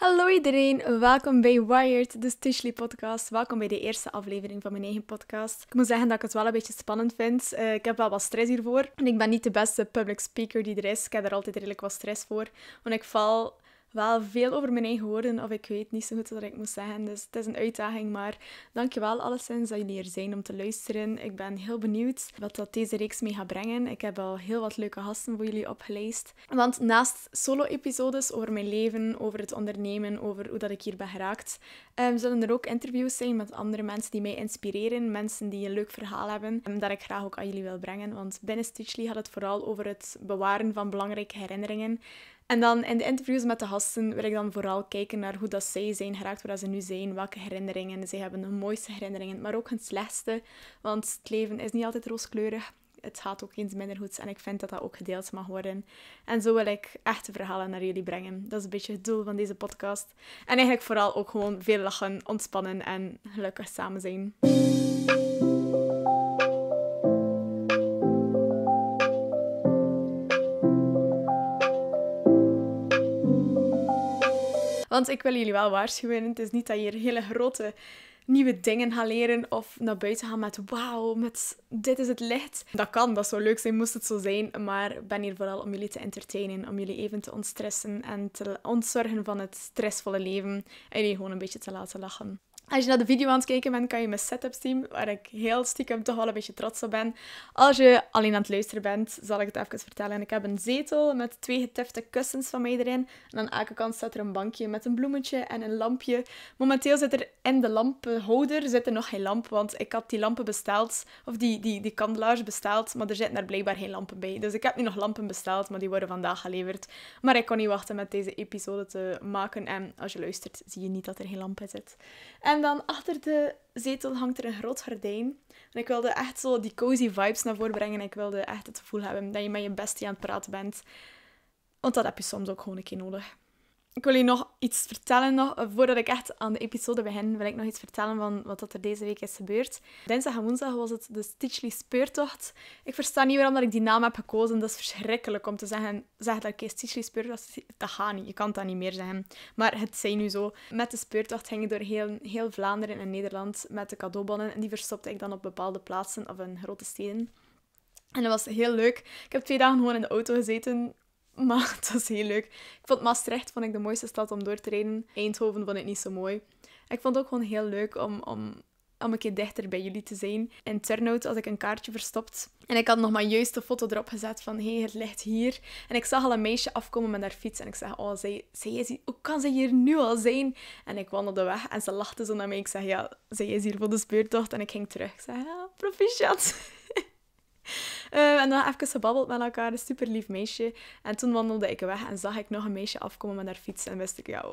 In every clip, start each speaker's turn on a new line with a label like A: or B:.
A: Hallo iedereen, welkom bij Wired, de Stitchly podcast. Welkom bij de eerste aflevering van mijn eigen podcast. Ik moet zeggen dat ik het wel een beetje spannend vind. Eh, ik heb wel wat stress hiervoor. En ik ben niet de beste public speaker die er is. Ik heb er altijd redelijk wat stress voor. Want ik val wel veel over mijn eigen woorden of ik weet niet zo goed wat ik moet zeggen. Dus het is een uitdaging, maar dankjewel alleszins dat jullie er zijn om te luisteren. Ik ben heel benieuwd wat dat deze reeks mee gaat brengen. Ik heb al heel wat leuke gasten voor jullie opgeleist. Want naast solo-episodes over mijn leven, over het ondernemen, over hoe dat ik hier ben geraakt, ehm, zullen er ook interviews zijn met andere mensen die mij inspireren. Mensen die een leuk verhaal hebben, en ehm, dat ik graag ook aan jullie wil brengen. Want binnen Stitchly gaat het vooral over het bewaren van belangrijke herinneringen. En dan in de interviews met de gasten wil ik dan vooral kijken naar hoe dat zij zijn geraakt, waar ze nu zijn, welke herinneringen ze hebben, de mooiste herinneringen, maar ook hun slechtste. Want het leven is niet altijd rooskleurig. Het gaat ook eens minder goed en ik vind dat dat ook gedeeld mag worden. En zo wil ik echte verhalen naar jullie brengen. Dat is een beetje het doel van deze podcast. En eigenlijk vooral ook gewoon veel lachen, ontspannen en gelukkig samen zijn. Want ik wil jullie wel waarschuwen. Het is niet dat je hier hele grote nieuwe dingen gaat leren of naar buiten gaan met wauw, met dit is het licht. Dat kan, dat zou leuk zijn, moest het zo zijn. Maar ik ben hier vooral om jullie te entertainen, om jullie even te ontstressen en te ontzorgen van het stressvolle leven en jullie gewoon een beetje te laten lachen. Als je naar de video aan het kijken bent, kan je mijn setup zien, waar ik heel stiekem toch wel een beetje trots op ben. Als je alleen aan het luisteren bent, zal ik het even vertellen. Ik heb een zetel met twee getifte kussens van mij erin. En aan elke kant staat er een bankje met een bloemetje en een lampje. Momenteel zit er in de lampenhouder zit er nog geen lamp, want ik had die lampen besteld, of die, die, die kandelaars besteld, maar er zitten er blijkbaar geen lampen bij. Dus ik heb nu nog lampen besteld, maar die worden vandaag geleverd. Maar ik kon niet wachten met deze episode te maken. En als je luistert, zie je niet dat er geen lampen zit. En en dan achter de zetel hangt er een groot gordijn. En ik wilde echt zo die cozy vibes naar voren brengen. Ik wilde echt het gevoel hebben dat je met je bestie aan het praten bent. Want dat heb je soms ook gewoon een keer nodig. Ik wil je nog iets vertellen, nog, eh, voordat ik echt aan de episode begin, wil ik nog iets vertellen van wat dat er deze week is gebeurd. Dinsdag en woensdag was het de Stitchley Speurtocht. Ik versta niet waarom dat ik die naam heb gekozen. Dat is verschrikkelijk om te zeggen, zeg dat ik Stitchley Speurtocht... Dat gaat niet, je kan dat niet meer zeggen. Maar het zijn nu zo. Met de speurtocht ging ik door heel, heel Vlaanderen en Nederland met de cadeaubonnen. En die verstopte ik dan op bepaalde plaatsen of in grote steden. En dat was heel leuk. Ik heb twee dagen gewoon in de auto gezeten Maar het was heel leuk. Ik vond Maastricht vond ik de mooiste stad om door te rijden. Eindhoven vond ik niet zo mooi. Ik vond het ook gewoon heel leuk om, om, om een keer dichter bij jullie te zijn. In Turnhout had ik een kaartje verstopt. En ik had nog maar juist de foto erop gezet van... Hé, hey, het ligt hier. En ik zag al een meisje afkomen met haar fiets. En ik zei... Oh, zij, zij is hier, hoe kan zij hier nu al zijn? En ik wandelde weg. En ze lachte zo naar mij. Ik zei... Ja, zij is hier voor de speurtocht. En ik ging terug. Ik zei... Ja, ah, proficiat. Eh, en dan even gebabbeld met elkaar, een super lief meisje. En toen wandelde ik weg en zag ik nog een meisje afkomen met haar fiets. En wist ik, ja,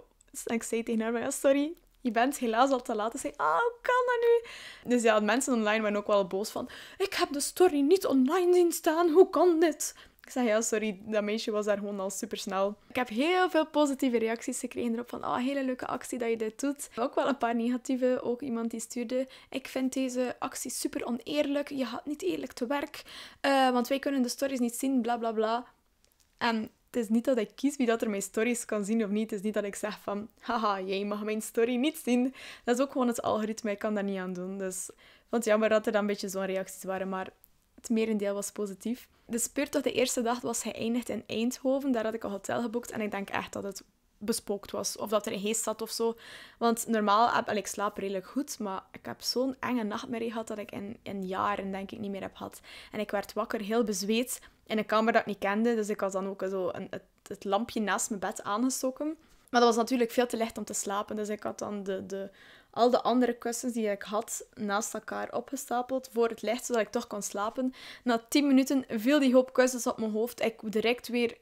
A: ik zei tegen haar, sorry, je bent helaas al te laat. En zei, ah, oh, hoe kan dat nu? Dus ja, mensen online waren ook wel boos van, ik heb de story niet online zien staan, hoe kan dit? Ik zeg ja, sorry, dat meisje was daar gewoon al super snel. Ik heb heel veel positieve reacties gekregen erop van, oh, hele leuke actie dat je dit doet. Ook wel een paar negatieve, ook iemand die stuurde, ik vind deze actie super oneerlijk, je gaat niet eerlijk te werk, eh, want wij kunnen de stories niet zien, bla bla bla. En het is niet dat ik kies wie dat er mijn stories kan zien of niet. Het is niet dat ik zeg van, haha, jij mag mijn story niet zien. Dat is ook gewoon het algoritme, ik kan daar niet aan doen. Dus vond het jammer dat er dan een beetje zo'n reacties waren, maar het merendeel was positief de speurtocht de eerste dag was geëindigd in Eindhoven. Daar had ik een hotel geboekt en ik denk echt dat het bespookt was. Of dat er een geest zat of zo. Want normaal heb ik slaap redelijk goed, maar ik heb zo'n enge nachtmerrie gehad dat ik in, in jaren denk ik niet meer heb gehad. En ik werd wakker, heel bezweet, in een kamer dat ik niet kende. Dus ik had dan ook zo een, het, het lampje naast mijn bed aangestoken. Maar dat was natuurlijk veel te licht om te slapen. Dus ik had dan de, de al de andere kussens die ik had naast elkaar opgestapeld voor het licht, zodat ik toch kon slapen. Na 10 minuten viel die hoop kussens op mijn hoofd. Ik direct weer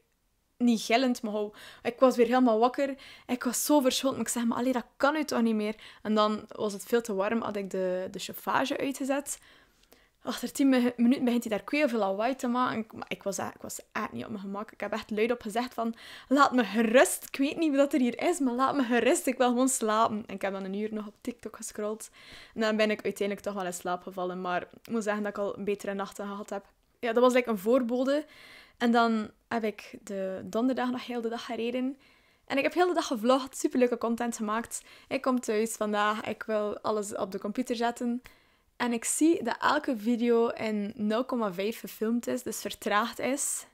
A: niet gillend, maar ik was weer helemaal wakker. Ik was zo verschoten, ik zei, maar allee, dat kan nu toch niet meer. En dan was het veel te warm, had ik de, de chauffage uitgezet achter 10 minuten begint hij daar heel veel lawaai te maken. Maar ik was, ik was echt niet op mijn gemak. Ik heb echt luid op gezegd van, laat me gerust. Ik weet niet wat er hier is, maar laat me gerust. Ik wil gewoon slapen. En ik heb dan een uur nog op TikTok gescrolld. En dan ben ik uiteindelijk toch wel in slaap gevallen. Maar ik moet zeggen dat ik al een betere nachten gehad heb. Ja, dat was like een voorbode. En dan heb ik de donderdag nog heel de dag gereden. En ik heb heel de dag gevlogd, superleuke content gemaakt. Ik kom thuis vandaag, ik wil alles op de computer zetten. En ik zie dat elke video in 0,5 gefilmd is, dus vertraagd is.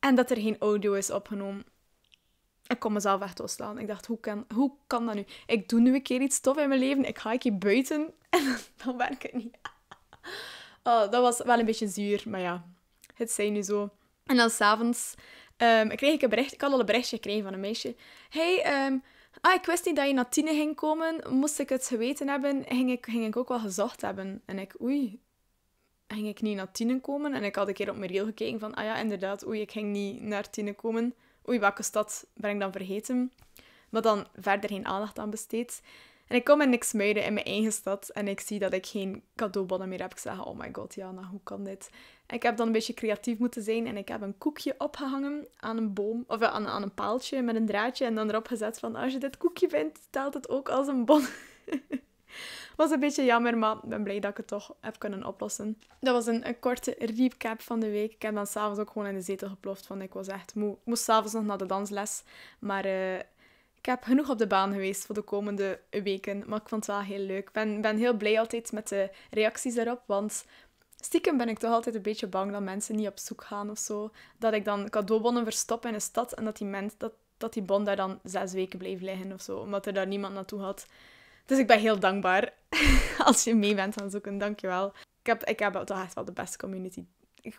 A: En dat er geen audio is opgenomen. Ik kon mezelf echt staan. Ik dacht, hoe kan, hoe kan dat nu? Ik doe nu een keer iets tof in mijn leven. Ik ga een keer buiten. En dan werkt het niet. Oh, dat was wel een beetje zuur. Maar ja, het zijn nu zo. En dan s'avonds um, kreeg ik een bericht. Ik had al een berichtje gekregen van een meisje. Hey, ehm, Ah, ik wist niet dat je naar tien ging komen. Moest ik het geweten hebben, ging ik, ging ik ook wel gezocht hebben. En ik, oei, ging ik niet naar tien komen? En ik had een keer op mijn reel gekeken van, ah ja, inderdaad, oei, ik ging niet naar tien komen. Oei, welke stad ben ik dan vergeten? Maar dan verder geen aandacht aan besteed. En ik kom in niks muiden in mijn eigen stad en ik zie dat ik geen cadeaubonnen meer heb. Ik zeg, oh my god, Jana, hoe kan dit? Ik heb dan een beetje creatief moeten zijn en ik heb een koekje opgehangen aan een boom, of eh, aan, aan een paaltje met een draadje en dan erop gezet van als je dit koekje vindt, telt het ook als een bon. was een beetje jammer, maar ik ben blij dat ik het toch heb kunnen oplossen. Dat was een, een korte recap van de week. Ik heb dan s'avonds ook gewoon in de zetel geploft, want ik was echt moe. Ik moest s'avonds nog naar de dansles, maar... Eh, ik heb genoeg op de baan geweest voor de komende weken, maar ik vond het wel heel leuk. Ik ben, ben heel blij altijd met de reacties erop, want stiekem ben ik toch altijd een beetje bang dat mensen niet op zoek gaan of zo. Dat ik dan cadeaubonnen verstop in een stad en dat die, mens, dat, dat die bon daar dan zes weken bleef liggen of zo, omdat er daar niemand naartoe had. Dus ik ben heel dankbaar als je mee bent aan zoeken. Dankjewel. Ik heb, ik heb toch echt wel de beste community.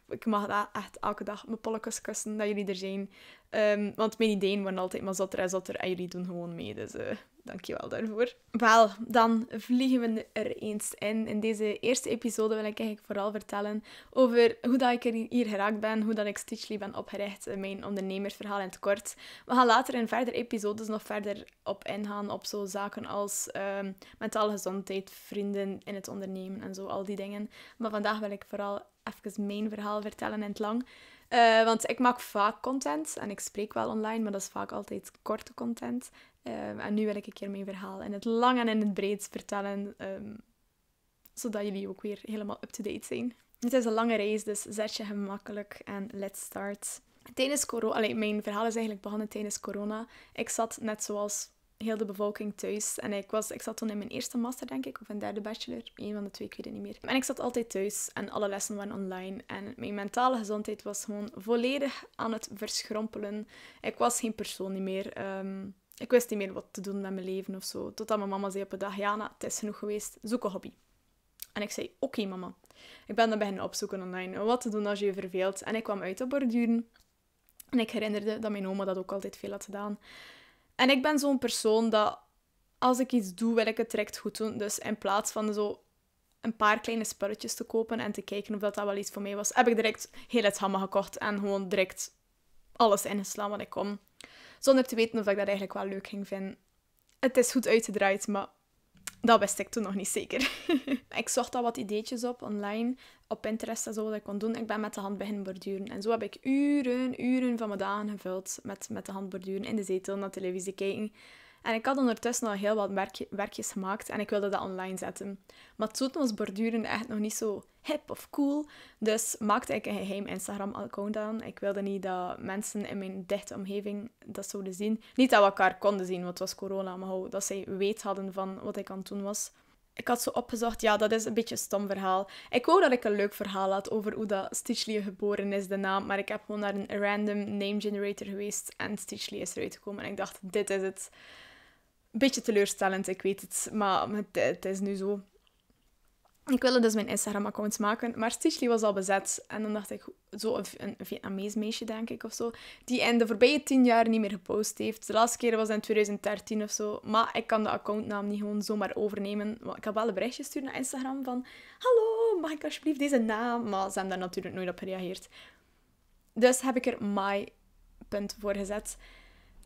A: Ik, mag echt elke dag mijn polletjes kussen dat jullie er zijn. Ehm, want mijn ideeën waren altijd maar zotter en zotter en jullie doen gewoon mee. Dus uh, dankjewel daarvoor. Wel, dan vliegen we er eens in. In deze eerste episode wil ik eigenlijk vooral vertellen over hoe dat ik er hier geraakt ben, hoe dat ik Stitchly ben opgericht, eh, mijn ondernemersverhaal in het kort. We gaan later in verder episodes nog verder op ingaan op zo zaken als ehm, mentale gezondheid, vrienden in het ondernemen en zo, al die dingen. Maar vandaag wil ik vooral even mijn verhaal vertellen in het lang. Eh, want ik maak vaak content en ik spreek wel online, maar dat is vaak altijd korte content. Eh, en nu wil ik een keer mijn verhaal in het lang en in het breed vertellen, ehm, zodat jullie ook weer helemaal up-to-date zijn. Dit is een lange reis, dus zet je hem makkelijk en let's start. Tijdens corona, mijn verhaal is eigenlijk begonnen tijdens corona. Ik zat net zoals heel de bevolking thuis. En ik, was, ik zat toen in mijn eerste master, denk ik, of een derde bachelor. Een van de twee, ik weet het niet meer. En ik zat altijd thuis en alle lessen waren online. En mijn mentale gezondheid was gewoon volledig aan het verschrompelen. Ik was geen persoon meer. Ehm, ik wist niet meer wat te doen met mijn leven of zo. Totdat mijn mama zei op een dag, Jana, het is genoeg geweest, zoek een hobby. En ik zei, oké mama. Ik ben dan beginnen opzoeken online, wat te doen als je je verveelt. En ik kwam uit op borduren. En ik herinnerde dat mijn oma dat ook altijd veel had gedaan. En ik ben zo'n persoon dat als ik iets doe, wil ik het direct goed doen. Dus in plaats van zo een paar kleine spulletjes te kopen en te kijken of dat, wel iets voor mij was, heb ik direct heel het hammen gekocht en gewoon direct alles ingeslaan wat ik kon. Zonder te weten of ik dat eigenlijk wel leuk ging vinden. Het is goed uitgedraaid, maar dat wist ik toen nog niet zeker. ik zocht al wat ideetjes op online, op Pinterest en zo, wat ik kon doen. Ik ben met de hand beginnen borduren. En zo heb ik uren, uren van mijn dagen gevuld met, met de hand borduren. In de zetel, naar televisie kijken. En ik had ondertussen al heel wat werkjes gemaakt en ik wilde dat online zetten. Maar toen was borduren echt nog niet zo hip of cool. Dus maakte ik een geheim Instagram-account aan. Ik wilde niet dat mensen in mijn dichte omgeving dat zouden zien. Niet dat we elkaar konden zien, want het was corona, maar dat zij weet hadden van wat ik aan het doen was. Ik had zo opgezocht, ja, dat is een beetje een stom verhaal. Ik wou dat ik een leuk verhaal had over hoe dat Stitchley geboren is, de naam. Maar ik heb gewoon naar een random name generator geweest en Stitchley is eruit gekomen. En ik dacht, dit is het. Een beetje teleurstellend, ik weet het. Maar het, het is nu zo. Ik wilde dus mijn Instagram-account maken, maar Stitchley was al bezet. En dan dacht ik, zo een, een Vietnamees meisje, denk ik, of zo, die in de voorbije tien jaar niet meer gepost heeft. De laatste keer was in 2013 of zo. Maar ik kan de accountnaam niet gewoon zomaar overnemen. Ik heb wel een berichtje gestuurd naar Instagram van... Hallo, mag ik alsjeblieft deze naam? Maar ze hebben daar natuurlijk nooit op gereageerd. Dus heb ik er my punt voor gezet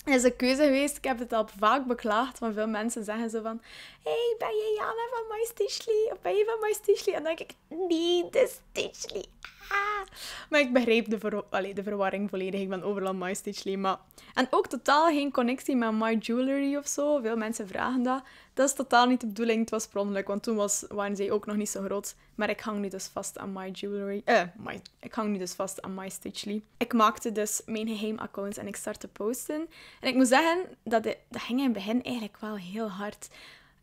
A: is een keuze geweest. Ik heb het al vaak beklaagd, want veel mensen zeggen zo van... hey, ben je Jana van My Stitchly? Of ben je van My En dan denk ik, nee, de Stitchly. maar ik begreep de, ver de verwarring volledig. Ik ben overal My Stitch Maar... En ook totaal geen connectie met My Jewelry of zo. Veel mensen vragen dat. Dat is totaal niet de bedoeling. Het was prondelijk, want toen was, waren zij ook nog niet zo groot. Maar ik hang nu dus vast aan My Jewelry. Eh, my... Ik hang nu dus vast aan My Stitch Ik maakte dus mijn geheim accounts en ik startte posten. En ik moet zeggen, dat, dat ging in het begin eigenlijk wel heel hard.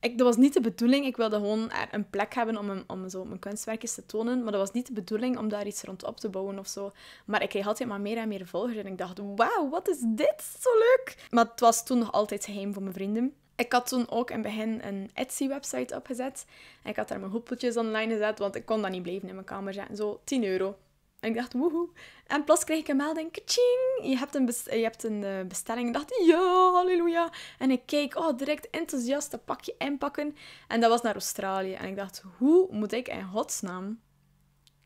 A: Ik, dat was niet de bedoeling. Ik wilde gewoon een plek hebben om, om zo mijn kunstwerkjes te tonen. Maar dat was niet de bedoeling om daar iets rond op te bouwen of zo. Maar ik kreeg altijd maar meer en meer volgers. En ik dacht, wauw, wat is dit? Zo leuk! Maar het was toen nog altijd geheim voor mijn vrienden. Ik had toen ook in het begin een Etsy-website opgezet. En ik had daar mijn hoepeltjes online gezet, want ik kon dat niet blijven in mijn kamer zetten. Zo 10 euro. En ik dacht, woehoe. En plots kreeg ik een melding, kaching, je hebt een, je hebt een eh, bestelling. Ik dacht, ja, halleluja. En ik keek, oh, direct enthousiast dat pakje inpakken. En dat was naar Australië. En ik dacht, hoe moet ik in godsnaam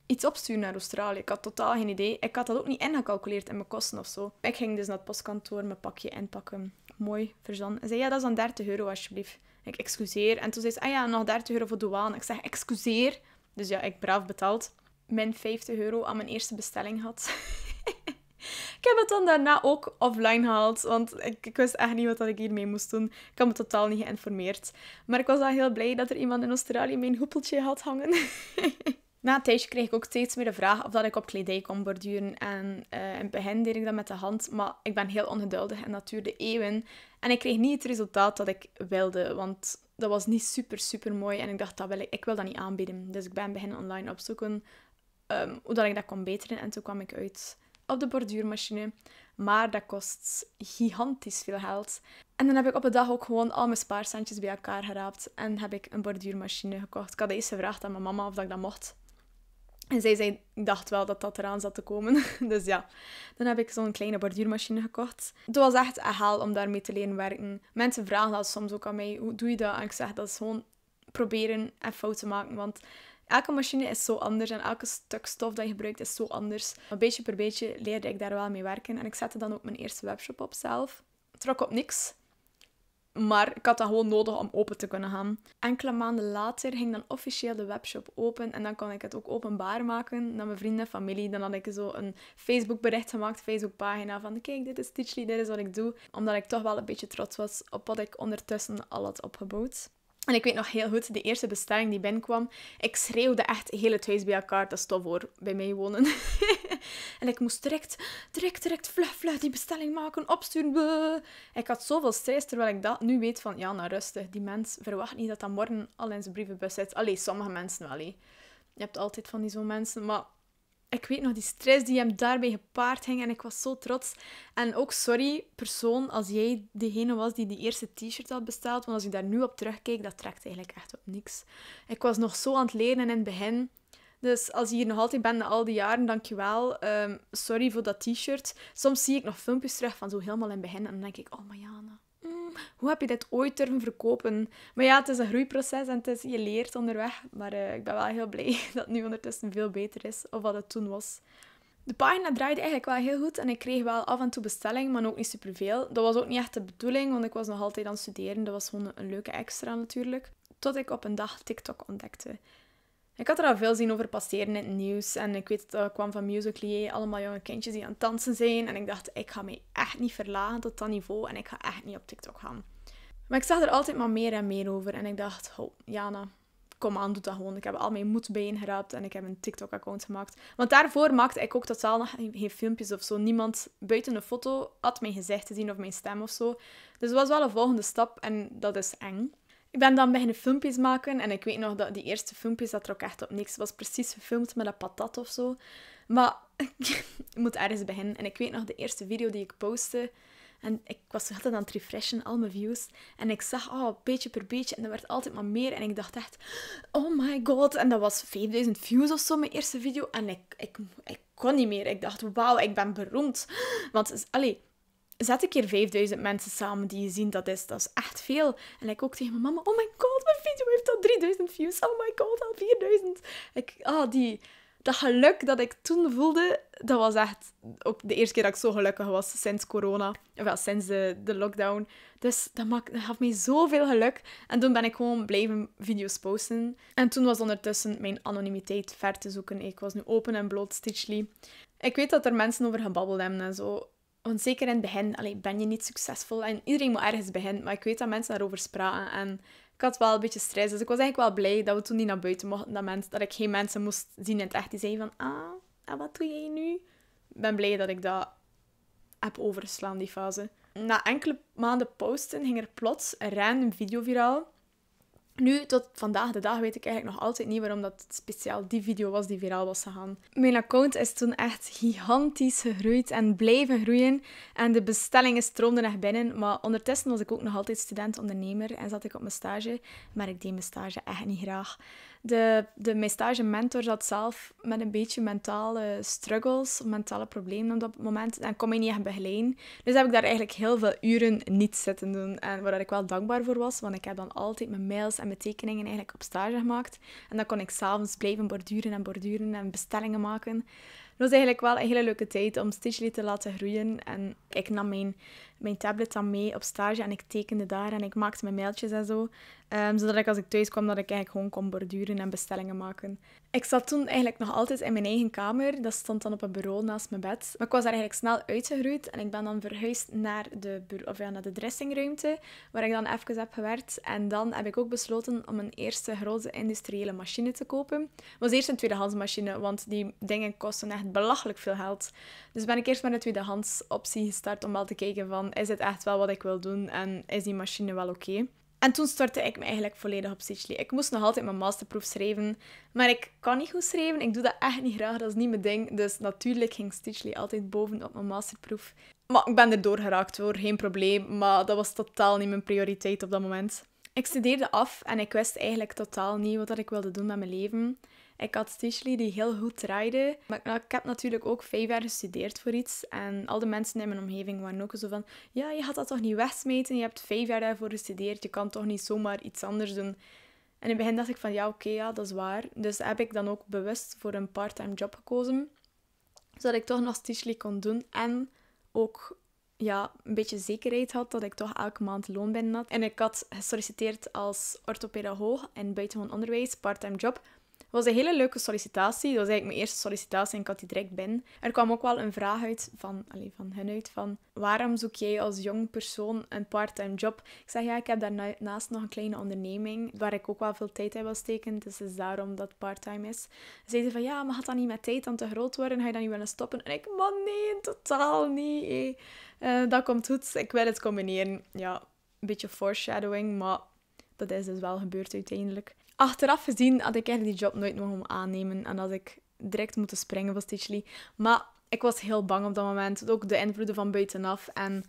A: iets opsturen naar Australië? Ik had totaal geen idee. Ik had dat ook niet ingecalculeerd in mijn kosten of zo. Ik ging dus naar het postkantoor mijn pakje inpakken. Mooi, verzand En zei, ja, dat is dan 30 euro alsjeblieft. Ik excuseer. En toen zei ze, ah ja, nog 30 euro voor douane. Ik zeg, excuseer. Dus ja, ik braaf betaald mijn 50 euro aan mijn eerste bestelling had. ik heb het dan daarna ook offline gehaald, want ik, ik, wist echt niet wat ik hiermee moest doen. Ik had me totaal niet geïnformeerd. Maar ik was wel heel blij dat er iemand in Australië mijn hoepeltje had hangen. Na een tijdje kreeg ik ook steeds meer de vraag of dat ik op kledij kon borduren. En uh, in het begin deed ik dat met de hand, maar ik ben heel ongeduldig en dat duurde eeuwen. En ik kreeg niet het resultaat dat ik wilde, want dat was niet super, super mooi. En ik dacht, dat wil ik, ik wil dat niet aanbieden. Dus ik ben beginnen online opzoeken Ehm, hoe dat ik dat kon beteren. En toen kwam ik uit op de borduurmachine. Maar dat kost gigantisch veel geld. En dan heb ik op een dag ook gewoon al mijn spaarcentjes bij elkaar geraapt. En heb ik een borduurmachine gekocht. Ik had eerst gevraagd aan mijn mama of dat ik dat mocht. En zij zei, ik dacht wel dat dat eraan zat te komen. Dus ja, dan heb ik zo'n kleine borduurmachine gekocht. Het was echt een haal om daarmee te leren werken. Mensen vragen dat soms ook aan mij, hoe doe je dat? En ik zeg, dat is gewoon proberen en fouten maken. Want elke machine is zo anders en elke stuk stof dat je gebruikt is zo anders. Maar beetje per beetje leerde ik daar wel mee werken en ik zette dan ook mijn eerste webshop op zelf. Trok op niks, maar ik had dat gewoon nodig om open te kunnen gaan. Enkele maanden later ging dan officieel de webshop open. En dan kon ik het ook openbaar maken naar mijn vrienden en familie. Dan had ik zo een Facebook bericht gemaakt, Facebook pagina van kijk, dit is Teachly, dit is wat ik doe. Omdat ik toch wel een beetje trots was op wat ik ondertussen al had opgebouwd. En ik weet nog heel goed, de eerste bestelling die binnenkwam, ik schreeuwde echt heel het huis bij elkaar. Dat is tof hoor, bij mij wonen. en ik moest direct, direct, direct, vlug, vlug die bestelling maken, opsturen. Ik had zoveel stress, terwijl ik dat nu weet van, ja, nou rustig. Die mens verwacht niet dat dat morgen al in zijn brievenbus zit. Allee, sommige mensen wel, hé. Je hebt altijd van die zo'n mensen, maar ik weet nog die stress die hem daarbij gepaard ging en ik was zo trots. En ook sorry, persoon, als jij degene was die die eerste t-shirt had besteld, want als ik daar nu op terugkijk, dat trekt eigenlijk echt op niks. Ik was nog zo aan het leren in het begin. Dus als je hier nog altijd bent na al die jaren, dankjewel. Um, sorry voor dat t-shirt. Soms zie ik nog filmpjes terug van zo helemaal in het begin en dan denk ik, oh Mariana, hoe heb je dit ooit durven verkopen? Maar ja, het is een groeiproces en het is, je leert onderweg. Maar eh, ik ben wel heel blij dat het nu ondertussen veel beter is, of wat het toen was. De pagina draaide eigenlijk wel heel goed en ik kreeg wel af en toe bestelling, maar ook niet superveel. Dat was ook niet echt de bedoeling, want ik was nog altijd aan het studeren. Dat was gewoon een leuke extra natuurlijk. Tot ik op een dag TikTok ontdekte. Ik had er al veel zien over passeren in het nieuws. En ik weet, dat kwam van Musically allemaal jonge kindjes die aan het dansen zijn. En ik dacht, ik ga mij echt niet verlagen tot dat niveau. En ik ga echt niet op TikTok gaan. Maar ik zag er altijd maar meer en meer over. En ik dacht, oh, Jana, kom aan, doe dat gewoon. Ik heb al mijn moed bijeengeraapt en ik heb een TikTok-account gemaakt. Want daarvoor maakte ik ook totaal nog geen filmpjes of zo. Niemand buiten een foto had mijn gezicht te zien of mijn stem of zo. Dus het was wel een volgende stap en dat is eng. Ik ben dan beginnen filmpjes maken en ik weet nog dat die eerste filmpjes, dat er ook echt op niks was. Precies gefilmd met een patat of zo. Maar ik moet ergens beginnen. En ik weet nog de eerste video die ik postte. En ik was altijd aan het refreshen, al mijn views. En ik zag, oh, beetje per beetje. En er werd altijd maar meer. En ik dacht echt, oh my god. En dat was 5000 views of zo, mijn eerste video. En ik, ik, ik kon niet meer. Ik dacht, wauw, ik ben beroemd. Want, allee, zet ik keer 5000 mensen samen die je zien, dat is, dat is echt veel. En ik ook tegen mijn mama, oh my god, mijn video heeft al 3000 views, oh my god, al 4000. Ik, ah, die, dat geluk dat ik toen voelde, dat was echt ook de eerste keer dat ik zo gelukkig was sinds corona. Of wel sinds de, de lockdown. Dus dat, maakt, dat gaf mij zoveel geluk. En toen ben ik gewoon blijven video's posten. En toen was ondertussen mijn anonimiteit ver te zoeken. Ik was nu open en bloot, Stitchly. Ik weet dat er mensen over gebabbeld hebben en zo. Want zeker in het begin allee, ben je niet succesvol en iedereen moet ergens beginnen. Maar ik weet dat mensen daarover praten en ik had wel een beetje stress. Dus ik was eigenlijk wel blij dat we toen niet naar buiten mochten. Dat, mensen, dat ik geen mensen moest zien in het echt die zeiden van, ah, en wat doe jij nu? Ik ben blij dat ik dat heb overslaan, die fase. Na enkele maanden posten ging er plots een random video viraal nu, tot vandaag de dag, weet ik eigenlijk nog altijd niet waarom dat speciaal die video was die viraal was gegaan. Mijn account is toen echt gigantisch gegroeid en blijven groeien. En de bestellingen stroomden echt binnen. Maar ondertussen was ik ook nog altijd student-ondernemer en zat ik op mijn stage. Maar ik deed mijn stage echt niet graag. De, de, mijn stage mentor zat zelf met een beetje mentale struggles, mentale problemen op dat moment. En kon mij niet echt begeleiden. Dus heb ik daar eigenlijk heel veel uren niet zitten doen. En waar ik wel dankbaar voor was, want ik heb dan altijd mijn mails en mijn tekeningen eigenlijk op stage gemaakt. En dan kon ik s'avonds blijven borduren en borduren en bestellingen maken was eigenlijk wel een hele leuke tijd om Stitchly te laten groeien. En ik nam mijn, mijn tablet dan mee op stage en ik tekende daar en ik maakte mijn mailtjes en zo. Ehm, zodat ik als ik thuis kwam, dat ik eigenlijk gewoon kon borduren en bestellingen maken. Ik zat toen eigenlijk nog altijd in mijn eigen kamer. Dat stond dan op een bureau naast mijn bed. Maar ik was daar eigenlijk snel uitgegroeid en ik ben dan verhuisd naar de, of ja, naar de dressingruimte, waar ik dan even heb gewerkt. En dan heb ik ook besloten om een eerste grote industriële machine te kopen. Het was eerst een tweedehands machine, want die dingen kosten echt belachelijk veel geld. Dus ben ik eerst met een tweedehands optie gestart om wel te kijken van is dit echt wel wat ik wil doen en is die machine wel oké. En toen stortte ik me eigenlijk volledig op Stitchly. Ik moest nog altijd mijn masterproef schrijven, maar ik kan niet goed schrijven. Ik doe dat echt niet graag, dat is niet mijn ding. Dus natuurlijk ging Stitchly altijd boven op mijn masterproef. Maar ik ben er geraakt voor geen probleem. Maar dat was totaal niet mijn prioriteit op dat moment. Ik studeerde af en ik wist eigenlijk totaal niet wat ik wilde doen met mijn leven. Ik had stage die heel goed draaide. Maar ik heb natuurlijk ook vijf jaar gestudeerd voor iets. En al de mensen in mijn omgeving waren ook zo van... Ja, je had dat toch niet wegsmeten? Je hebt vijf jaar daarvoor gestudeerd. Je kan toch niet zomaar iets anders doen? En in het begin dacht ik van... Ja, oké, ja, dat is waar. Dus heb ik dan ook bewust voor een parttime job gekozen. Zodat ik toch nog stage kon doen. En ook ja, een beetje zekerheid had dat ik toch elke maand loon ben had. En ik had gesolliciteerd als orthopedagoog en buitengewoon onderwijs, parttime job. Het was een hele leuke sollicitatie. Dat was eigenlijk mijn eerste sollicitatie en ik had die direct binnen. Er kwam ook wel een vraag uit van, allez, van hen uit van... Waarom zoek jij als jong persoon een parttime job? Ik zeg ja, ik heb daarnaast nog een kleine onderneming waar ik ook wel veel tijd in wil steken. Dus is daarom dat parttime is. Zeiden van ja, maar gaat dat niet met tijd dan te groot worden? Ga je dan niet willen stoppen? En ik, man nee, totaal niet. Uh, dat komt goed. Ik wil het combineren. Ja, een beetje foreshadowing, maar dat is dus wel gebeurd uiteindelijk. Achteraf gezien had ik eigenlijk die job nooit mogen aannemen en had ik direct moeten springen van Stitchley. Maar ik was heel bang op dat moment. Ook de invloeden van buitenaf en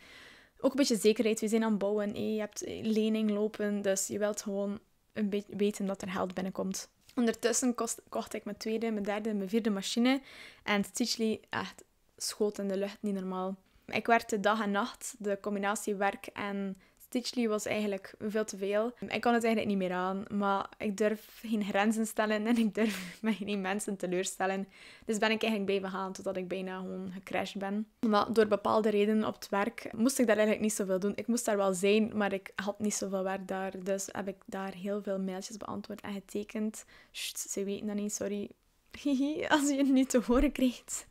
A: ook een beetje zekerheid. We zijn aan het bouwen. Je hebt lening lopen, dus je wilt gewoon een beetje weten dat er geld binnenkomt. Ondertussen kocht ik mijn tweede, mijn derde, mijn vierde machine. En Stitchley echt schoot in de lucht, niet normaal. Ik werkte dag en nacht. De combinatie werk en Stitchly was eigenlijk veel te veel. Ik kon het eigenlijk niet meer aan, maar ik durf geen grenzen stellen en ik durf mij geen mensen teleurstellen. Dus ben ik eigenlijk blijven gaan totdat ik bijna gewoon gecrashed ben. Maar door bepaalde redenen op het werk moest ik daar eigenlijk niet zoveel doen. Ik moest daar wel zijn, maar ik had niet zoveel werk daar. Dus heb ik daar heel veel mailtjes beantwoord en getekend. Sst, ze weten dat niet, sorry. als je het niet te horen krijgt.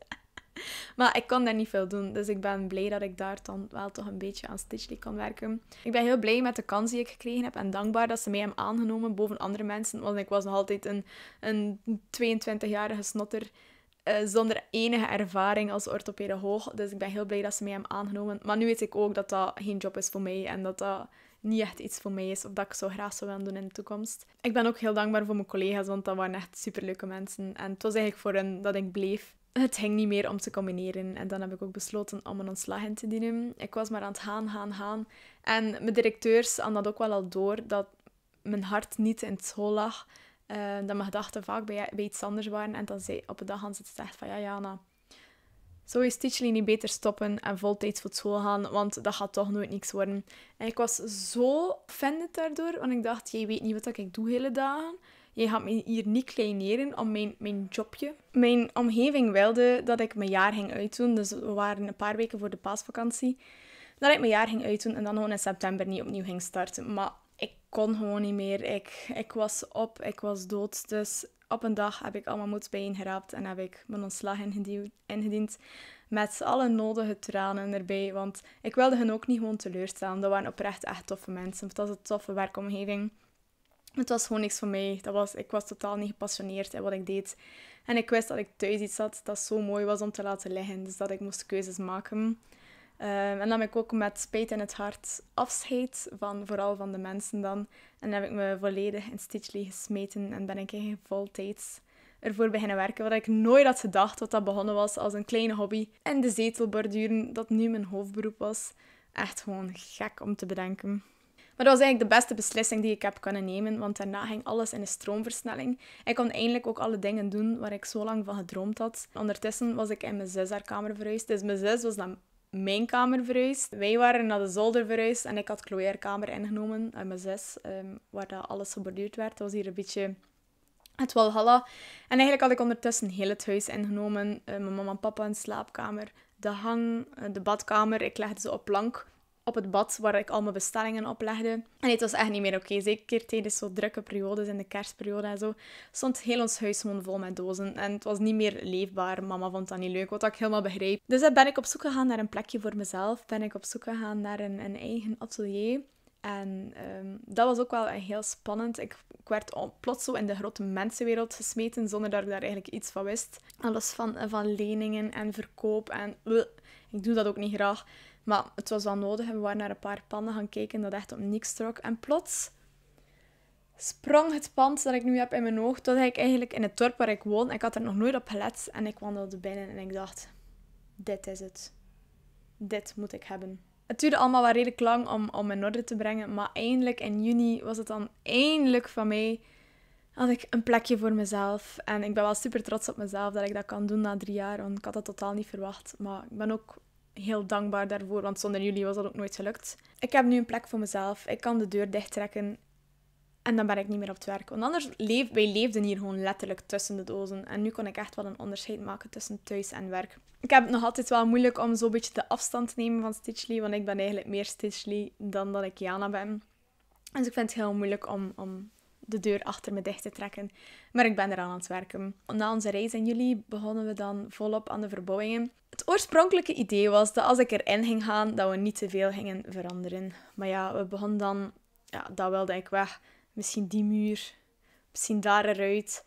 A: maar ik kon daar niet veel doen. Dus ik ben blij dat ik daar dan wel toch een beetje aan Stitchley kan werken. Ik ben heel blij met de kans die ik gekregen heb. En dankbaar dat ze mij hebben aangenomen boven andere mensen. Want ik was nog altijd een, een 22-jarige snotter. Eh, zonder enige ervaring als orthopedagoog. Dus ik ben heel blij dat ze mij hebben aangenomen. Maar nu weet ik ook dat dat geen job is voor mij. En dat dat niet echt iets voor mij is of dat ik zo graag zou willen doen in de toekomst. Ik ben ook heel dankbaar voor mijn collega's, want dat waren echt superleuke mensen. En het was eigenlijk voor hen dat ik bleef het ging niet meer om te combineren. En dan heb ik ook besloten om een ontslag in te dienen. Ik was maar aan het gaan, gaan, gaan. En mijn directeurs hadden dat ook wel al door, dat mijn hart niet in school lag. Eh, dat mijn gedachten vaak bij, bij, iets anders waren. En dan zei op een dag aan ze echt van, ja Jana, zo is teaching niet beter stoppen en voltijds voor school gaan, want dat gaat toch nooit niks worden. En ik was zo offended daardoor, want ik dacht, jij weet niet wat ik doe hele dagen je gaat me hier niet kleineren om mijn, mijn jobje. Mijn omgeving wilde dat ik mijn jaar ging uitdoen. Dus we waren een paar weken voor de paasvakantie. Dat ik mijn jaar ging uitdoen en dan gewoon in september niet opnieuw ging starten. Maar ik kon gewoon niet meer. Ik, ik was op, ik was dood. Dus op een dag heb ik allemaal moed bijeengeraapt en heb ik mijn ontslag ingediend. Met alle nodige tranen erbij. Want ik wilde hen ook niet gewoon teleurstellen. Dat waren oprecht echt toffe mensen. Het was een toffe werkomgeving. Het was gewoon niks voor mij. Dat was, ik was totaal niet gepassioneerd in wat ik deed. En ik wist dat ik thuis iets had dat zo mooi was om te laten liggen. Dus dat ik moest keuzes maken. Ehm, en dan heb ik ook met spijt in het hart afscheid van vooral van de mensen dan. En dan heb ik me volledig in Stitchley gesmeten en ben ik eigenlijk voltijds ervoor beginnen werken. Wat ik nooit had gedacht dat dat begonnen was als een kleine hobby. En de zetelborduren, dat nu mijn hoofdberoep was. Echt gewoon gek om te bedenken. Maar dat was eigenlijk de beste beslissing die ik heb kunnen nemen, want daarna ging alles in een stroomversnelling. Ik kon eindelijk ook alle dingen doen waar ik zo lang van gedroomd had. Ondertussen was ik in mijn zus haar kamer verhuisd. Dus mijn zus was dan mijn kamer verhuisd. Wij waren naar de zolder verhuisd en ik had Chloe kamer ingenomen uit eh, mijn zus, ehm, waar dat alles geborduurd werd. Dat was hier een beetje het Walhalla. En eigenlijk had ik ondertussen heel het huis ingenomen. Eh, mijn mama en papa in de slaapkamer, de hang, eh, de badkamer. Ik legde ze op plank op het bad waar ik al mijn bestellingen oplegde En het was echt niet meer oké. Zeker tijdens zo drukke periodes in de kerstperiode en zo. Stond heel ons huis gewoon vol met dozen. En het was niet meer leefbaar. Mama vond dat niet leuk, wat ik helemaal begreep. Dus dan ben ik op zoek gegaan naar een plekje voor mezelf. Ben ik op zoek gegaan naar een, een eigen atelier. En ehm, dat was ook wel heel spannend. Ik, werd plots zo in de grote mensenwereld gesmeten zonder dat ik daar eigenlijk iets van wist. Alles van, van leningen en verkoop en... ik doe dat ook niet graag. Maar het was wel nodig we waren naar een paar panden gaan kijken dat echt op niks trok. En plots sprong het pand dat ik nu heb in mijn oog, tot ik eigenlijk in het dorp waar ik woon, ik had er nog nooit op gelet en ik wandelde binnen en ik dacht, dit is het. Dit moet ik hebben. Het duurde allemaal wel redelijk lang om, om in orde te brengen, maar eindelijk in juni was het dan eindelijk van mij. Had ik een plekje voor mezelf. En ik ben wel super trots op mezelf dat ik dat kan doen na drie jaar, want ik had dat totaal niet verwacht. Maar ik ben ook heel dankbaar daarvoor, want zonder jullie was dat ook nooit gelukt. Ik heb nu een plek voor mezelf. Ik kan de deur dichttrekken en dan ben ik niet meer op het werk. Want anders leef, wij leefden hier gewoon letterlijk tussen de dozen. En nu kon ik echt wel een onderscheid maken tussen thuis en werk. Ik heb het nog altijd wel moeilijk om zo'n beetje de afstand te nemen van Stitchley. Want ik ben eigenlijk meer Stitchley dan dat ik Jana ben. Dus ik vind het heel moeilijk om, om de deur achter me dicht te trekken. Maar ik ben eraan aan het werken. Na onze reis in juli begonnen we dan volop aan de verbouwingen. Het oorspronkelijke idee was dat als ik erin ging gaan, dat we niet te veel gingen veranderen. Maar ja, we begonnen dan, ja, dat wilde ik weg. Misschien die muur, misschien daar eruit.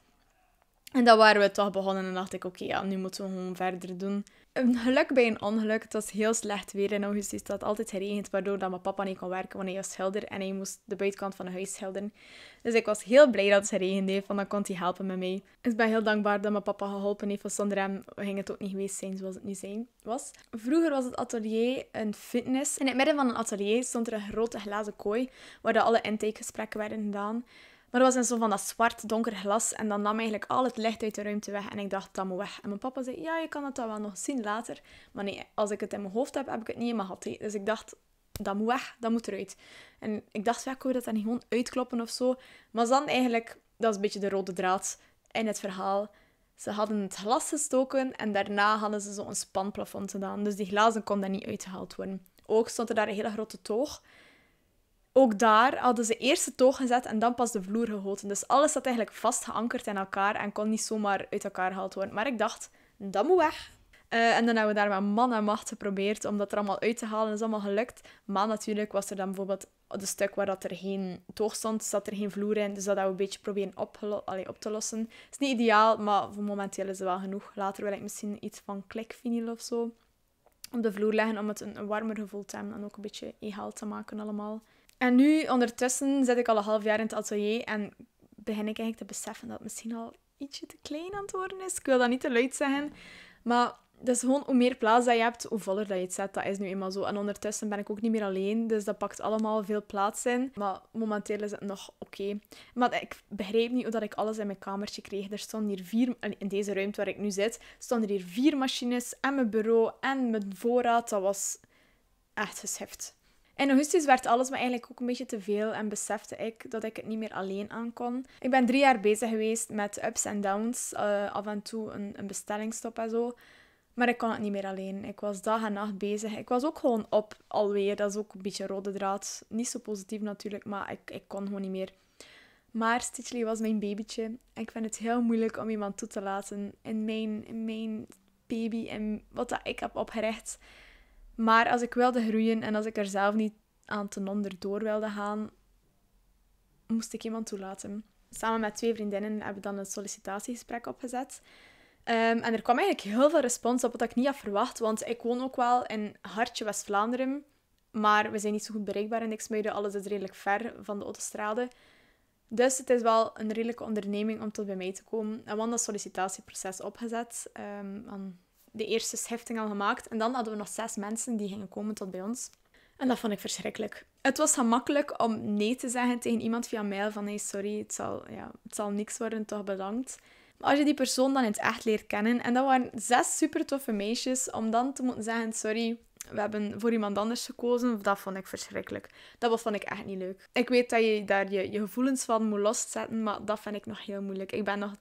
A: En dan waren we toch begonnen en dacht ik, oké, ja, nu moeten we gewoon verder doen een geluk bij een ongeluk. Het was heel slecht weer in augustus. Het had altijd geregend, waardoor dat mijn papa niet kon werken, want hij was schilder en hij moest de buitenkant van het huis schilderen. Dus ik was heel blij dat het geregend heeft, want dan kon hij helpen met mij. Dus ik ben heel dankbaar dat mijn papa geholpen heeft, want zonder hem ging het ook niet geweest zijn zoals het nu zijn was. Vroeger was het atelier een fitness. In het midden van een atelier stond er een grote glazen kooi, waar alle intakegesprekken werden gedaan. Maar dat was in zo van dat zwart, donker glas. En dan nam eigenlijk al het licht uit de ruimte weg. En ik dacht, dat moet weg. En mijn papa zei, ja, je kan het dan wel nog zien later. Maar nee, als ik het in mijn hoofd heb, heb ik het niet in mijn hand. Dus ik dacht, dat moet weg, dat moet eruit. En ik dacht, ja, ik dat dan niet gewoon uitkloppen of zo. Maar dan eigenlijk, dat is een beetje de rode draad in het verhaal. Ze hadden het glas gestoken en daarna hadden ze zo'n spanplafond gedaan. Dus die glazen kon niet uitgehaald worden. Ook stond er daar een hele grote toog ook daar hadden ze eerst de toog gezet en dan pas de vloer gehoten. Dus alles zat eigenlijk vastgeankerd in elkaar en kon niet zomaar uit elkaar gehaald worden. Maar ik dacht, dat moet weg. Eh, en dan hebben we daar met man en macht geprobeerd om dat er allemaal uit te halen. Dat is allemaal gelukt. Maar natuurlijk was er dan bijvoorbeeld de stuk waar dat er geen toog stond, zat er geen vloer in. Dus dat hebben we een beetje proberen op, allee, op te lossen. Het is niet ideaal, maar voor momenteel is het wel genoeg. Later wil ik misschien iets van klikvinyl of zo op de vloer leggen om het een, warmer gevoel te hebben en ook een beetje egaal te maken allemaal. En nu, ondertussen, zit ik al een half jaar in het atelier en begin ik eigenlijk te beseffen dat het misschien al ietsje te klein aan het worden is. Ik wil dat niet te luid zeggen, maar dat is gewoon hoe meer plaats dat je hebt, hoe voller dat je het zet. Dat is nu eenmaal zo. En ondertussen ben ik ook niet meer alleen, dus dat pakt allemaal veel plaats in. Maar momenteel is het nog oké. Maar ik begrijp niet hoe dat ik alles in mijn kamertje kreeg. Er stonden hier vier, in deze ruimte waar ik nu zit, stonden hier vier machines en mijn bureau en mijn voorraad. Dat was echt geschift. In augustus werd alles maar eigenlijk ook een beetje te veel en besefte ik dat ik het niet meer alleen aan kon. Ik ben drie jaar bezig geweest met ups en downs, eh, af en toe een, een bestellingstop en zo. Maar ik kon het niet meer alleen. Ik was dag en nacht bezig. Ik was ook gewoon op alweer. Dat is ook een beetje rode draad. Niet zo positief natuurlijk, maar ik, ik kon gewoon niet meer. Maar Stitchley was mijn babytje. ik vind het heel moeilijk om iemand toe te laten in mijn, mijn baby en wat ik heb opgericht. Maar als ik wilde groeien en als ik er zelf niet aan ten onder door wilde gaan, moest ik iemand toelaten. Samen met twee vriendinnen hebben we dan een sollicitatiegesprek opgezet. Ehm, en er kwam eigenlijk heel veel respons op wat ik niet had verwacht, want ik woon ook wel in hartje West-Vlaanderen, maar we zijn niet zo goed bereikbaar in Diksmuiden, alles is dus redelijk ver van de autostrade. Dus het is wel een redelijke onderneming om tot bij mij te komen. En we hadden dat sollicitatieproces opgezet aan ehm, de eerste schifting al gemaakt. En dan hadden we nog zes mensen die gingen komen tot bij ons. En dat vond ik verschrikkelijk. Het was gemakkelijk om nee te zeggen tegen iemand via mail van hey, sorry, het zal, ja, het zal niks worden, toch bedankt. Maar als je die persoon dan in het echt leert kennen, en dat waren zes super toffe meisjes, om dan te moeten zeggen sorry, we hebben voor iemand anders gekozen, dat vond ik verschrikkelijk. Dat vond ik echt niet leuk. Ik weet dat je daar je, je gevoelens van moet loszetten, maar dat vind ik nog heel moeilijk. Ik ben nog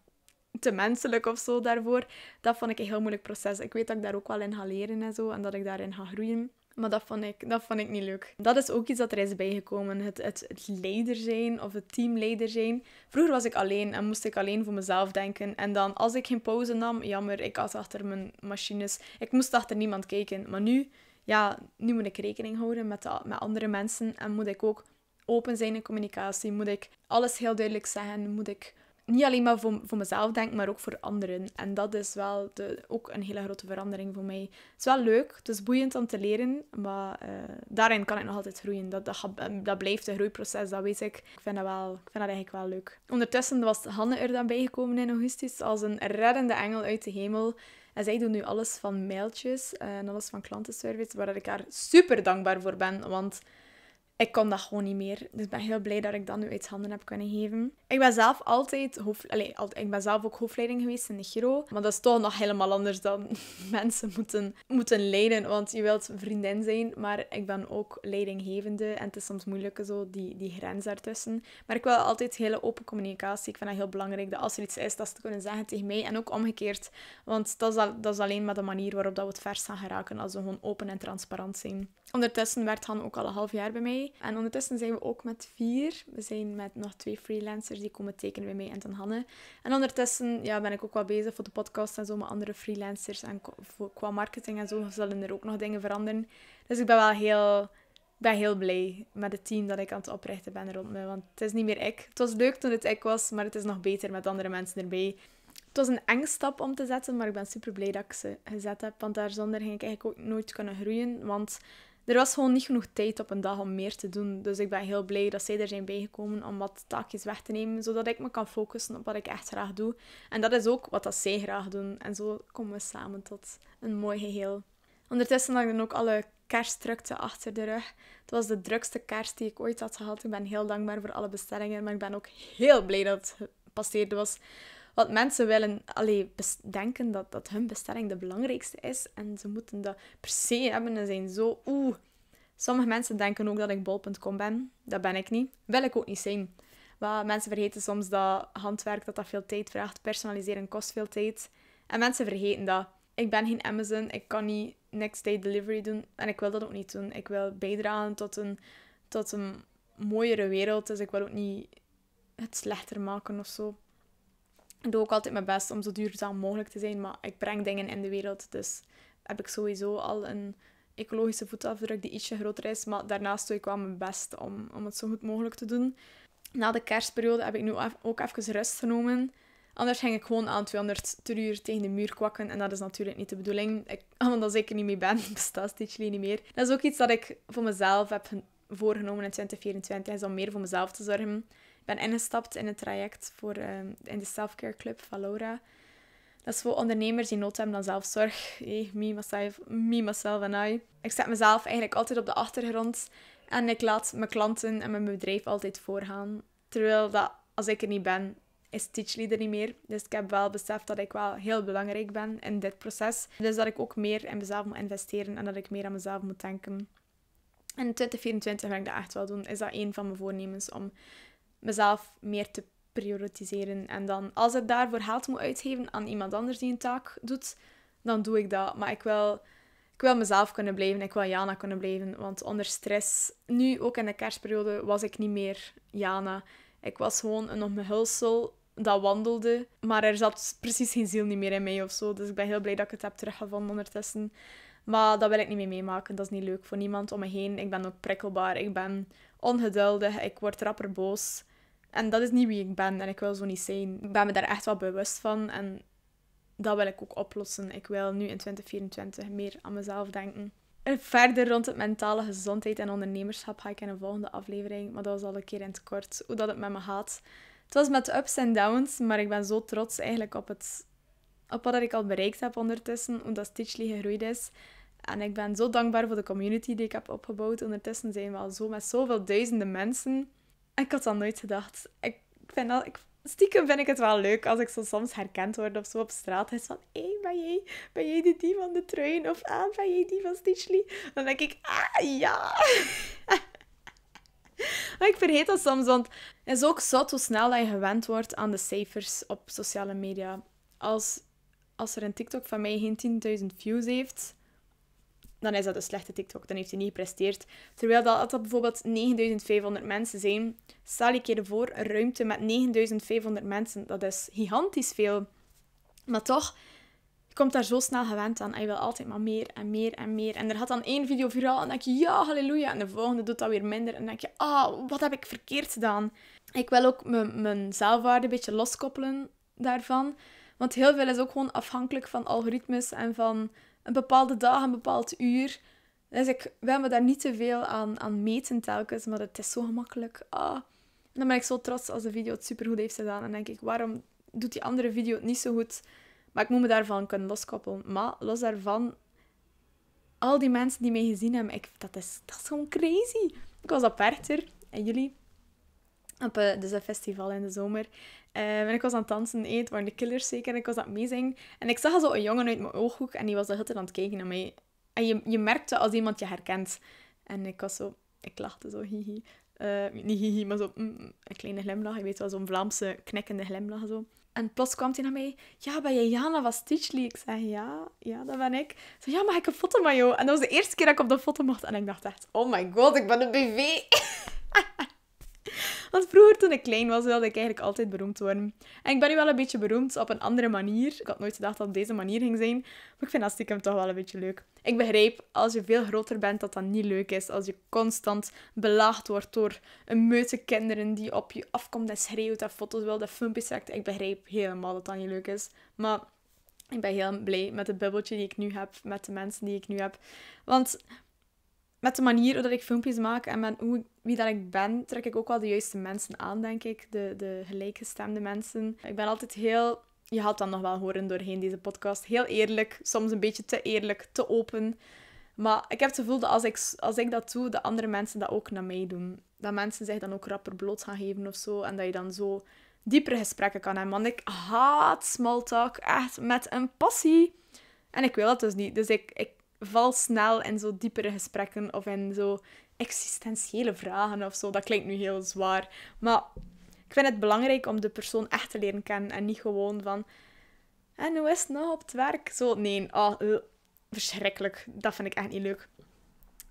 A: te menselijk of zo daarvoor. Dat vond ik een heel moeilijk proces. Ik weet dat ik daar ook wel in ga leren en zo. En dat ik daarin ga groeien. Maar dat vond, ik, dat vond ik niet leuk. Dat is ook iets dat er is bijgekomen. Het, het, het leider zijn of het teamleider zijn. Vroeger was ik alleen en moest ik alleen voor mezelf denken. En dan, als ik geen pauze nam, jammer, ik had achter mijn machines. Ik moest achter niemand kijken. Maar nu, ja, nu moet ik rekening houden met, met andere mensen. En moet ik ook open zijn in communicatie. Moet ik alles heel duidelijk zeggen. Moet ik niet alleen maar voor, voor mezelf denk, maar ook voor anderen. En dat is wel de, ook een hele grote verandering voor mij. Het is wel leuk, het is boeiend om te leren, maar eh, daarin kan ik nog altijd groeien. Dat, dat, ehm, dat, blijft een groeiproces, dat weet ik. Ik vind dat, wel, ik vind dat eigenlijk wel leuk. Ondertussen was Hanne er dan bijgekomen in augustus als een reddende engel uit de hemel. En zij doet nu alles van mailtjes en alles van klantenservice, waar ik haar super dankbaar voor ben. Want ik kon dat gewoon niet meer. Dus ik ben heel blij dat ik dat nu uit handen heb kunnen geven. Ik ben zelf altijd, hoof- allez, ik ben zelf ook hoofdleiding geweest in de Giro. Maar dat is toch nog helemaal anders dan mensen moeten, moeten leiden. Want je wilt vriendin zijn, maar ik ben ook leidinggevende. En het is soms moeilijk zo, die, die grens daartussen. Maar ik wil altijd hele open communicatie. Ik vind dat heel belangrijk. Dat als er iets is, dat ze kunnen zeggen tegen mij. En ook omgekeerd. Want dat is, dat is alleen maar de manier waarop dat we het vers gaan geraken. Als we gewoon open en transparant zijn. Ondertussen werd Han ook al een half jaar bij mij. En ondertussen zijn we ook met vier. We zijn met nog twee freelancers die komen tekenen bij mij en dan Hanne. En ondertussen ja, ben ik ook wel bezig voor de podcast en zo met andere freelancers. En qua marketing en zo zullen er ook nog dingen veranderen. Dus ik ben wel heel ben heel blij met het team dat ik aan het oprichten ben rond me. Want het is niet meer ik. Het was leuk toen het ik was, maar het is nog beter met andere mensen erbij. Het was een eng stap om te zetten, maar ik ben super blij dat ik ze gezet heb. Want daar zonder ging ik eigenlijk ook nooit kunnen groeien. Want er was gewoon niet genoeg tijd op een dag om meer te doen. Dus ik ben heel blij dat zij er zijn bijgekomen om wat taakjes weg te nemen, zodat ik me kan focussen op wat ik echt graag doe. En dat is ook wat dat zij graag doen. En zo komen we samen tot een mooi geheel. Ondertussen lag ik dan ook alle kerstdrukte achter de rug. Het was de drukste kerst die ik ooit had gehad. Ik ben heel dankbaar voor alle bestellingen, maar ik ben ook heel blij dat het pasteerde was. Want mensen willen alleen denken dat, dat hun bestelling de belangrijkste is en ze moeten dat per se hebben en zijn zo oeh. Sommige mensen denken ook dat ik bol.com ben. Dat ben ik niet. Wil ik ook niet zijn. Maar mensen vergeten soms dat handwerk dat dat veel tijd vraagt. Personaliseren kost veel tijd. En mensen vergeten dat. Ik ben geen Amazon. Ik kan niet next day delivery doen. En ik wil dat ook niet doen. Ik wil bijdragen tot een, tot een mooiere wereld. Dus ik wil ook niet het slechter maken of zo. Ik doe ook altijd mijn best om zo duurzaam mogelijk te zijn, maar ik breng dingen in de wereld. Dus heb ik sowieso al een ecologische voetafdruk die ietsje groter is. Maar daarnaast doe ik wel mijn best om, om het zo goed mogelijk te doen. Na de kerstperiode heb ik nu ook even rust genomen. Anders ging ik gewoon aan 200 uur tegen de muur kwakken. En dat is natuurlijk niet de bedoeling. Ik er ik zeker niet mee ben. Bestaat Stitchly niet meer. Dat is ook iets dat ik voor mezelf heb voorgenomen in 2024. Is om meer voor mezelf te zorgen ben ingestapt in het traject voor, ehm, in de Selfcare Club van Laura. Dat is voor ondernemers die nood hebben aan zelfzorg. Hey, me, myself, me, en I. Ik zet mezelf eigenlijk altijd op de achtergrond. En ik laat mijn klanten en mijn bedrijf altijd voorgaan. Terwijl dat, als ik er niet ben, is Teach Leader niet meer. Dus ik heb wel beseft dat ik wel heel belangrijk ben in dit proces. Dus dat ik ook meer in mezelf moet investeren en dat ik meer aan mezelf moet denken. En in 2024 ga ik dat echt wel doen. Is dat een van mijn voornemens om mezelf meer te prioritiseren. En dan, als ik daarvoor geld moet uitgeven aan iemand anders die een taak doet, dan doe ik dat. Maar ik wil, ik wil mezelf kunnen blijven, ik wil Jana kunnen blijven. Want onder stress, nu ook in de kerstperiode, was ik niet meer Jana. Ik was gewoon een omhulsel dat wandelde. Maar er zat precies geen ziel niet meer in mij of zo. Dus ik ben heel blij dat ik het heb teruggevonden ondertussen. Maar dat wil ik niet meer meemaken. Dat is niet leuk voor niemand om me heen. Ik ben ook prikkelbaar. Ik ben ongeduldig. Ik word rapper boos. En dat is niet wie ik ben en ik wil zo niet zijn. Ik ben me daar echt wel bewust van en dat wil ik ook oplossen. Ik wil nu in 2024 meer aan mezelf denken. En verder rond het mentale gezondheid en ondernemerschap ga ik in een volgende aflevering, maar dat was al een keer in het kort hoe dat het met me gaat. Het was met ups en downs, maar ik ben zo trots eigenlijk op, het, op wat ik al bereikt heb ondertussen, omdat Stitchly gegroeid is. En ik ben zo dankbaar voor de community die ik heb opgebouwd. Ondertussen zijn we al zo met zoveel duizenden mensen. Ik had dat nooit gedacht. Ik vind dat, ik, stiekem vind ik het wel leuk als ik zo soms herkend word of zo op straat. Hij is van, hé, hey, ben, jij, ben jij de die van de truin, Of, ah, ben jij die van Stitchley? Dan denk ik, ah, ja! maar ik vergeet dat soms, want het is ook zot hoe snel dat je gewend wordt aan de cijfers op sociale media. Als, als er een TikTok van mij geen 10.000 views heeft dan is dat een slechte TikTok. Dan heeft hij niet gepresteerd. Terwijl dat, dat bijvoorbeeld 9500 mensen zijn, stel ik keer voor een ruimte met 9500 mensen. Dat is gigantisch veel. Maar toch, je komt daar zo snel gewend aan. En je wil altijd maar meer en meer en meer. En er gaat dan één video viraal en dan denk je, ja, halleluja. En de volgende doet dat weer minder. En dan denk je, ah, wat heb ik verkeerd gedaan? Ik wil ook mijn, mijn zelfwaarde een beetje loskoppelen daarvan. Want heel veel is ook gewoon afhankelijk van algoritmes en van een bepaalde dag, een bepaald uur. Dus ik, wil me daar niet te veel aan, aan meten telkens, maar het is zo gemakkelijk. Ah. En dan ben ik zo trots als de video het supergoed heeft gedaan. En denk ik, waarom doet die andere video het niet zo goed? Maar ik moet me daarvan kunnen loskoppelen. Maar los daarvan, al die mensen die mij gezien hebben, ik, dat, is, dat is gewoon crazy. Ik was op en jullie op eh, dus een festival in de zomer en eh, ik was aan het dansen, eet, waren de killers zeker. En ik was aan het En ik zag zo een jongen uit mijn ooghoek. En die was de hele aan het kijken naar mij. En je, je merkte als iemand je herkent. En ik was zo... Ik lachte zo, hihi. Eh, niet hihi, maar zo mm, mm, een kleine glimlach. Je weet wel, zo'n Vlaamse knikkende glimlach zo. En plots kwam hij naar mij. Ja, ben jij Jana van Stitchly? Ik zei, ja, ja, dat ben ik. Zo, ja, mag ik een foto met jou? En dat was de eerste keer dat ik op de foto mocht. En ik dacht echt, oh my god, ik ben een BV. Want vroeger, toen ik klein was, wilde ik eigenlijk altijd beroemd worden. En ik ben nu wel een beetje beroemd op een andere manier. Ik had nooit gedacht dat het deze manier ging zijn. Maar ik vind dat stiekem toch wel een beetje leuk. Ik begrijp, als je veel groter bent, dat dat niet leuk is. Als je constant belaagd wordt door een meute kinderen die op je afkomt en schreeuwt en foto's wil dat filmpjes trekt. Ik begrijp helemaal dat dat niet leuk is. Maar ik ben heel blij met het bubbeltje die ik nu heb, met de mensen die ik nu heb. Want met de manier hoe ik filmpjes maak en met hoe, wie dat ik ben, trek ik ook wel de juiste mensen aan, denk ik. De, de gelijkgestemde mensen. Ik ben altijd heel... Je gaat dat nog wel horen doorheen deze podcast. Heel eerlijk, soms een beetje te eerlijk, te open. Maar ik heb het gevoel dat als ik, als ik dat doe, de andere mensen dat ook naar mij doen. Dat mensen zich dan ook rapper bloot gaan geven of zo. En dat je dan zo diepere gesprekken kan hebben. Want ik haat small talk echt met een passie. En ik wil dat dus niet. Dus ik val snel in zo diepere gesprekken of in zo existentiële vragen of zo. Dat klinkt nu heel zwaar. Maar ik vind het belangrijk om de persoon echt te leren kennen en niet gewoon van. En hoe is het nou op het werk? Zo, nee, oh, verschrikkelijk. Dat vind ik echt niet leuk.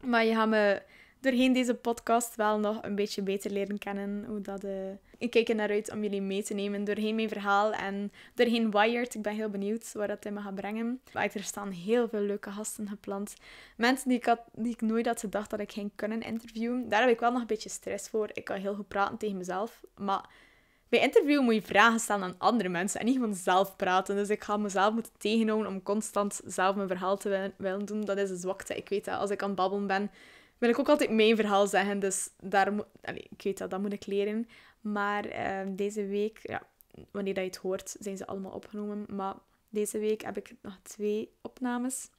A: Maar je gaat me doorheen deze podcast wel nog een beetje beter leren kennen. Hoe dat, Ik eh, kijk er naar uit om jullie mee te nemen doorheen mijn verhaal en doorheen Wired. Ik ben heel benieuwd waar dat in me gaat brengen. Maar er staan heel veel leuke gasten gepland. Mensen die ik, had, die ik nooit had gedacht dat ik ging kunnen interviewen. Daar heb ik wel nog een beetje stress voor. Ik kan heel goed praten tegen mezelf, maar... Bij interview moet je vragen stellen aan andere mensen en niet gewoon zelf praten. Dus ik ga mezelf moeten tegenhouden om constant zelf mijn verhaal te willen doen. Dat is een zwakte. Ik weet dat als ik aan het babbelen ben, wil ik ook altijd mijn verhaal zeggen. Dus daar moet... Allee, ik weet dat, dat moet ik leren. Maar ehm, deze week, ja, wanneer dat je het hoort, zijn ze allemaal opgenomen. Maar deze week heb ik nog twee opnames.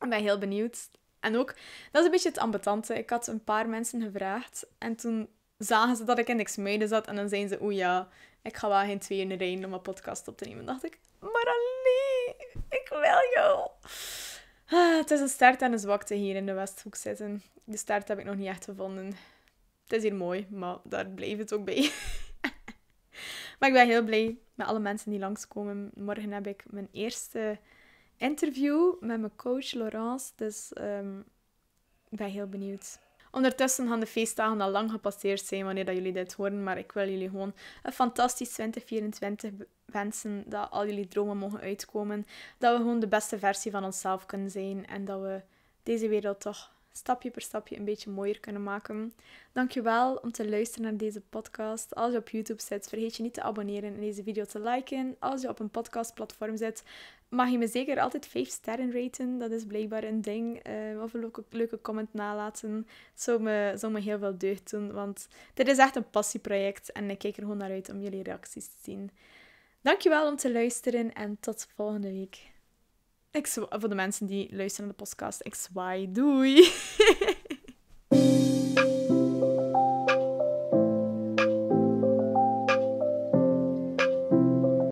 A: Ik ben heel benieuwd. En ook, dat is een beetje het ambetante. Ik had een paar mensen gevraagd en toen zagen ze dat ik in niks mede zat. En dan zeiden ze, oeh ja, ik ga wel geen twee in de om een podcast op te nemen. En dacht ik, maar alleen, ik wil Ah, het is een start en een zwakte hier in de Westhoek zitten. De start heb ik nog niet echt gevonden. Het is hier mooi, maar daar bleef het ook bij. maar ik ben heel blij met alle mensen die langskomen. Morgen heb ik mijn eerste interview met mijn coach Laurence. Dus ehm, ik ben heel benieuwd Ondertussen gaan de feestdagen al lang gepasseerd zijn wanneer dat jullie dit horen, maar ik wil jullie gewoon een fantastisch 2024 wensen. Dat al jullie dromen mogen uitkomen. Dat we gewoon de beste versie van onszelf kunnen zijn en dat we deze wereld toch stapje per stapje een beetje mooier kunnen maken. Dankjewel om te luisteren naar deze podcast. Als je op YouTube zit, vergeet je niet te abonneren en deze video te liken. Als je op een podcastplatform zit, mag je me zeker altijd 5 sterren raten. Dat is blijkbaar een ding. Eh, of een leuke, comment nalaten. zo zou me, zou me heel veel deugd doen, want dit is echt een passieproject en ik kijk er gewoon naar uit om jullie reacties te zien. Dankjewel om te luisteren en tot volgende week. Ik, voor de mensen die luisteren naar de podcast, ik zwaai. Doei!